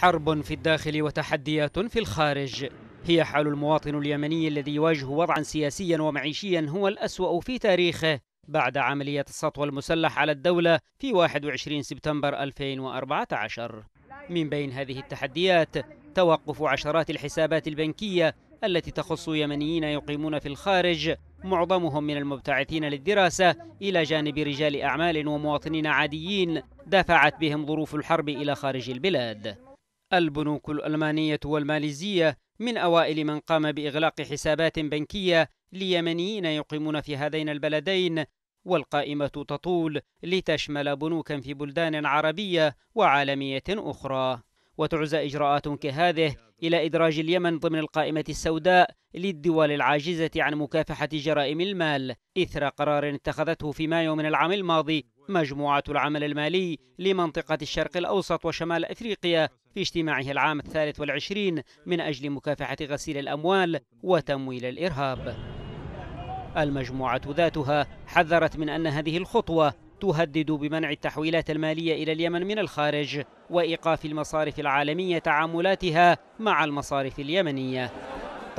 حرب في الداخل وتحديات في الخارج هي حال المواطن اليمني الذي يواجه وضعا سياسيا ومعيشيا هو الأسوأ في تاريخه بعد عملية السطو المسلح على الدولة في 21 سبتمبر 2014 من بين هذه التحديات توقف عشرات الحسابات البنكية التي تخص يمنيين يقيمون في الخارج معظمهم من المبتعثين للدراسة إلى جانب رجال أعمال ومواطنين عاديين دفعت بهم ظروف الحرب إلى خارج البلاد البنوك الألمانية والماليزية من أوائل من قام بإغلاق حسابات بنكية ليمنيين يقيمون في هذين البلدين والقائمة تطول لتشمل بنوكا في بلدان عربية وعالمية أخرى وتعزى إجراءات كهذه إلى إدراج اليمن ضمن القائمة السوداء للدول العاجزة عن مكافحة جرائم المال إثر قرار اتخذته في مايو من العام الماضي مجموعة العمل المالي لمنطقة الشرق الأوسط وشمال أفريقيا في اجتماعها العام الثالث والعشرين من أجل مكافحة غسيل الأموال وتمويل الإرهاب المجموعة ذاتها حذرت من أن هذه الخطوة تهدد بمنع التحويلات المالية إلى اليمن من الخارج وإيقاف المصارف العالمية تعاملاتها مع المصارف اليمنية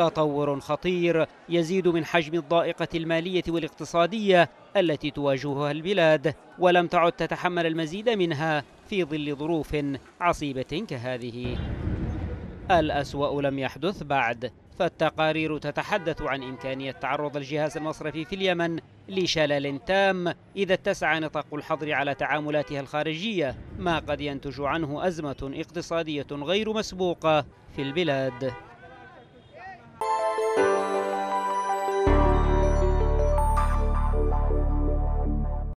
تطور خطير يزيد من حجم الضائقة المالية والاقتصادية التي تواجهها البلاد ولم تعد تتحمل المزيد منها في ظل ظروف عصيبة كهذه الأسوأ لم يحدث بعد فالتقارير تتحدث عن إمكانية تعرض الجهاز المصرفي في اليمن لشلل تام إذا اتسع نطاق الحظر على تعاملاتها الخارجية ما قد ينتج عنه أزمة اقتصادية غير مسبوقة في البلاد